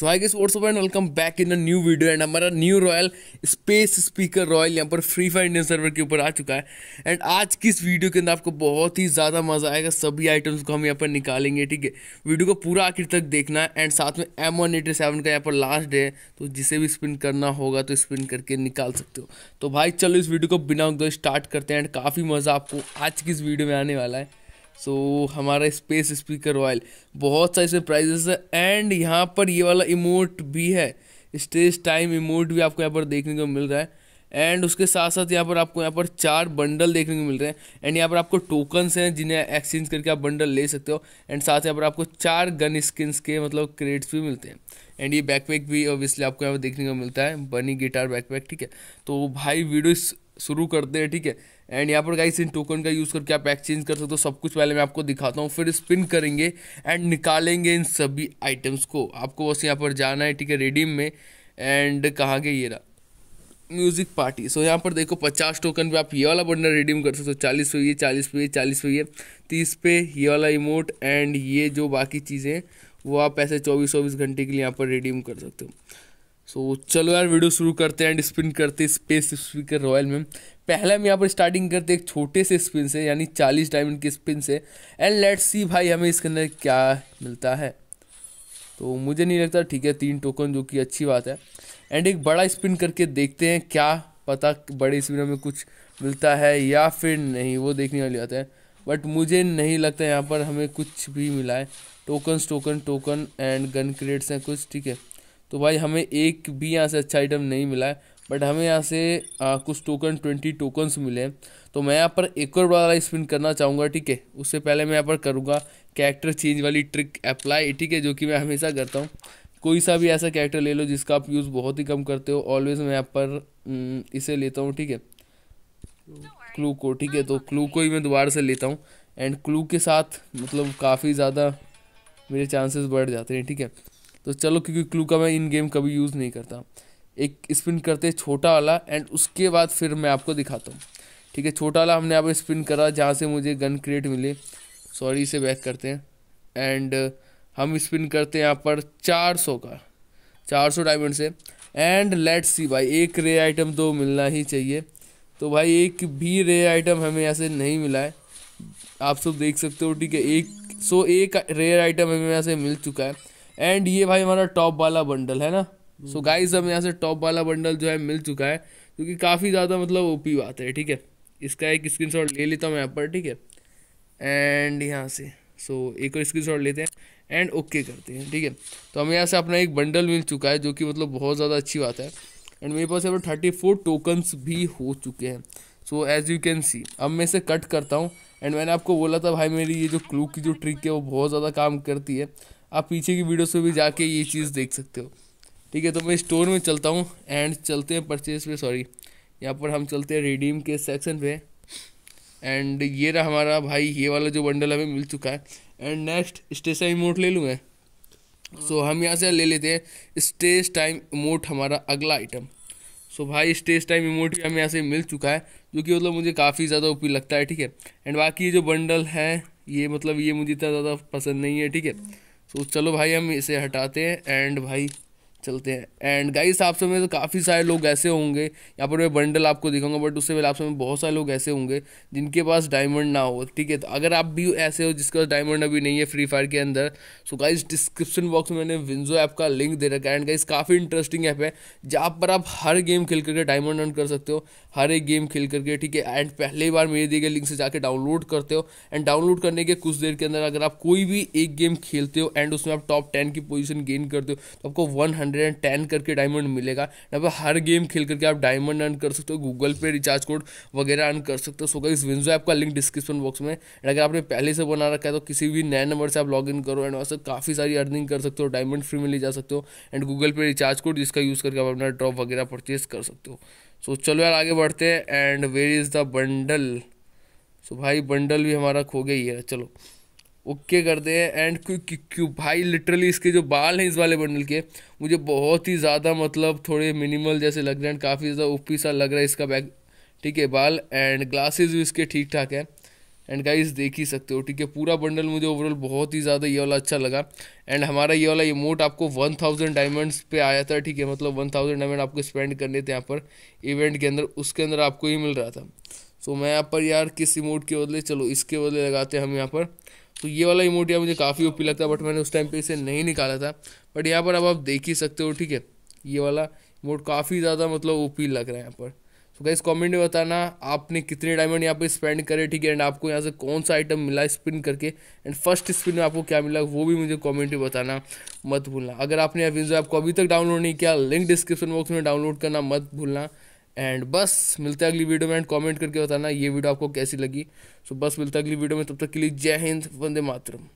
so I guess what's up and welcome back in a new video and हमारा new royal space speaker royal यहाँ पर free fire Indian server के ऊपर आ चुका है एंड आज की इस वीडियो के अंदर आपको बहुत ही ज़्यादा मज़ा आएगा सभी आइटम्स को हम यहाँ पर निकालेंगे ठीक है वीडियो को पूरा आखिर तक देखना है एंड साथ में एम वन एटी सेवन का यहाँ पर लास्ट डे है तो जिसे भी स्पिन करना होगा तो स्पिन करके निकाल सकते हो तो भाई चलो इस वीडियो को बिना स्टार्ट करते हैं एंड काफ़ी मज़ा आपको आज की इस वीडियो में आने वाला है सो so, हमारा स्पेस स्पीकर रॉयल बहुत सारे इसमें प्राइजेस है एंड यहाँ पर ये वाला इमोट भी है स्टेज टाइम इमोट भी आपको यहाँ पर देखने को मिल रहा है एंड उसके साथ साथ यहाँ पर आपको यहाँ पर चार बंडल देखने को मिल रहे हैं एंड यहाँ पर आपको टोकन्स हैं जिन्हें एक्सचेंज करके आप बंडल ले सकते हो एंड साथ यहाँ पर आपको चार गन स्किन्स के मतलब क्रेड्स भी मिलते हैं एंड ये बैकपैक भी ऑब्वियसली आपको यहाँ पर देखने को मिलता है बनी गिटार बैकपैक ठीक है तो भाई वीडियो शुरू करते हैं ठीक है एंड यहाँ पर गाइस इन टोकन का यूज़ करके आप एक्सचेंज कर सकते हो सब कुछ पहले मैं आपको दिखाता हूँ फिर स्पिन करेंगे एंड निकालेंगे इन सभी आइटम्स को आपको बस यहाँ पर जाना है ठीक है रिडीम में एंड कहाँ गए ये रहा म्यूजिक पार्टी सो यहाँ पर देखो पचास टोकन पे आप ये वाला बंडल रिडीम कर सकते हो चालीस पे ये चालीस पे ये चालीस पे ये तीस पे ये वाला इमोट एंड ये जो बाकी चीज़ें वो आप ऐसे चौबीस चौबीस घंटे के लिए यहाँ पर रिडीम कर सकते हो सो so, चलो यार वीडियो शुरू करते हैं एंड स्पिन करते स्पेस स्पीकर रॉयल में पहले हम यहाँ पर स्टार्टिंग करते एक छोटे से स्पिन से यानी चालीस डायमंड के स्पिन से एंड लेट्स सी भाई हमें इसके अंदर क्या मिलता है तो मुझे नहीं लगता ठीक है तीन टोकन जो कि अच्छी बात है एंड एक बड़ा स्पिन करके देखते हैं क्या पता बड़े स्पिन में कुछ मिलता है या फिर नहीं वो देखने वाली बात है बट मुझे नहीं लगता यहाँ पर हमें कुछ भी मिला है token token token and gun crates हैं कुछ ठीक है तो भाई हमें एक भी यहाँ से अच्छा आइटम नहीं मिला है बट हमें यहाँ से आ, कुछ टोकन ट्वेंटी टोकन्स मिले हैं तो मैं यहाँ पर एक और वाला स्पिन करना चाहूँगा ठीक है उससे पहले मैं यहाँ पर करूँगा कैरेक्टर चेंज वाली ट्रिक अप्लाई ठीक है जो कि मैं हमेशा करता हूँ कोई सा भी ऐसा कैरेक्टर ले लो जिसका आप यूज़ बहुत ही कम करते हो ऑलवेज़ मैं यहाँ पर हम्म, इसे लेता हूँ ठीक है क्लू को ठीक है तो क्लू को ही मैं दोबारा से लेता हूँ एंड क्लू के साथ मतलब काफ़ी ज़्यादा मेरे चांसेस बढ़ जाते हैं ठीक है तो चलो क्योंकि क्लू का मैं इन गेम कभी यूज़ नहीं करता एक स्पिन करते छोटा वाला एंड उसके बाद फिर मैं आपको दिखाता हूँ ठीक है छोटा वाला हमने यहाँ पर स्पिन करा जहाँ से मुझे गन क्रिएट मिले सॉरी इसे बैक करते हैं एंड हम स्पिन करते हैं यहाँ पर 400 का 400 डायमंड से एंड लेट्स सी भाई एक रे आइटम तो मिलना ही चाहिए तो भाई एक भी रे आइटम हमें यहाँ से नहीं मिला है आप सब देख सकते हो ठीक है एक सो एक रेयर आइटम हमें यहाँ से मिल चुका है एंड ये भाई हमारा टॉप वाला बंडल है ना सो गाइज हम यहाँ से टॉप वाला बंडल जो है मिल चुका है क्योंकि काफ़ी ज़्यादा मतलब ओपी बात है ठीक है इसका एक स्क्रीन ले लेता हूँ मैं यहाँ पर ठीक है एंड यहाँ से सो so, एक और स्क्रीन लेते हैं एंड ओके okay करते हैं ठीक है तो हमें यहाँ से अपना एक बंडल मिल चुका है जो कि मतलब बहुत ज़्यादा अच्छी बात है एंड मेरे पास यहाँ थर्टी फोर टोकन्स भी हो चुके हैं so as you can see अब मैं इसे कट करता हूँ एंड मैंने आपको बोला था भाई मेरी ये जो क्लू की जो ट्रिक है वो बहुत ज़्यादा काम करती है आप पीछे की वीडियोस में भी जाके ये चीज़ देख सकते हो ठीक है तो मैं स्टोर में चलता हूँ एंड चलते हैं परचेज पे सॉरी यहाँ पर हम चलते हैं रिडीम के सेक्शन पे एंड ये रहा हमारा भाई ये वाला जो बंडल हमें मिल चुका है एंड नेक्स्ट स्टेशन इमोट ले लूँ मैं सो हम यहाँ से ले लेते हैं स्टेज टाइम इमोट हमारा अगला आइटम सो भाई स्टेज टाइम इमोट भी हमें यहाँ से मिल चुका है जो कि मतलब मुझे काफ़ी ज़्यादा ओपी लगता है ठीक है एंड बाकी ये जो बंडल है ये मतलब ये मुझे इतना ज़्यादा पसंद नहीं है ठीक है तो चलो भाई हम इसे हटाते हैं एंड भाई चलते हैं एंड गाइस आप सब में तो काफ़ी सारे लोग ऐसे होंगे यहाँ पर मैं बंडल आपको दिखाऊंगा बट उससे पहले आप सब में बहुत सारे लोग ऐसे होंगे जिनके पास डायमंड ना हो ठीक है तो अगर आप भी ऐसे हो जिसके पास डायमंड अभी नहीं है फ्री फायर के अंदर सो गाइस डिस्क्रिप्शन बॉक्स में मैंने विंजो ऐप का लिंक दे रखा है एंड गाइस काफ़ी इंटरेस्टिंग ऐप है जहाँ पर आप हर गेम खेल करके डायमंड अर्न कर सकते हो हर एक गेम खेल करके ठीक है एंड पहली बार मेरे दिए गए लिंक से जाकर डाउनलोड करते हो एंड डाउनलोड करने के कुछ देर के अंदर अगर आप कोई भी एक गेम खेलते हो एंड उसमें आप टॉप टेन की पोजिशन गेन करते हो तो आपको वन हंड्रेड एंड टेन करके डायमंड मिलेगा यहाँ हर गेम खेल करके आप डायमंड अर्न कर सकते हो गूगल पे रिचार्ज कोड वगैरह अर्न कर सकते हो सो इस विंजो ऐप का लिंक डिस्क्रिप्शन बॉक्स में एंड अगर आपने पहले से बना रखा है तो किसी भी नए नंबर से आप लॉग इन करो एंड वहाँ से काफ़ी सारी अर्निंग कर सकते हो डायमंड फ्री में ले जा सकते हो and Google Pay recharge code जिसका यूज़ करके आप अपना ड्रॉप वगैरह परचेज कर सकते हो सो so, चलो यार आगे बढ़ते हैं and where is the bundle so भाई बंडल भी हमारा खो गया ही है चलो ओके कर दे एंड क्यों भाई लिटरली इसके जो बाल हैं इस वाले बंडल के मुझे बहुत ही ज़्यादा मतलब थोड़े मिनिमल जैसे लग रहे हैं काफ़ी ज़्यादा ऊपी सा लग रहा है इसका बैग ठीक है बाल एंड ग्लासेस भी इसके ठीक ठाक है एंड गाइस देख ही सकते हो ठीक है पूरा बंडल मुझे ओवरऑल बहुत ही ज़्यादा ये वाला अच्छा लगा एंड हमारा ये वाला इमोट आपको वन थाउजेंड डायमंड्स पे आया था ठीक है मतलब वन थाउजेंड डायमंड आपको स्पेंड करने थे यहाँ पर इवेंट के अंदर उसके अंदर आपको ही मिल रहा था सो so, मैं यहाँ पर यार किस इमोट के बदले चलो इसके बदले लगाते हैं हम यहाँ पर तो ये वाला इमोट मुझे काफ़ी ओपी लगता है बट मैंने उस टाइम पे इसे नहीं निकाला था बट यहाँ पर अब आप देख ही सकते हो ठीक है ये वाला इमोट काफ़ी ज़्यादा मतलब ओपी लग रहा है यहाँ पर तो गाइस कमेंट में बताना आपने कितने डायमंड यहाँ पर स्पेंड करे ठीक है एंड आपको यहाँ से कौन सा आइटम मिला स्पिन करके एंड फर्स्ट स्पिन में आपको क्या मिला वो भी मुझे कमेंट में बताना मत भूलना अगर आपने अविंजो ऐप को अभी तक डाउनलोड नहीं किया लिंक डिस्क्रिप्शन बॉक्स में डाउनलोड करना मत भूलना एंड बस मिलते हैं अगली वीडियो में एंड कमेंट करके बताना ये वीडियो आपको कैसी लगी सो so, बस मिलते हैं अगली वीडियो में तब तक के लिए जय हिंद वंदे मातरम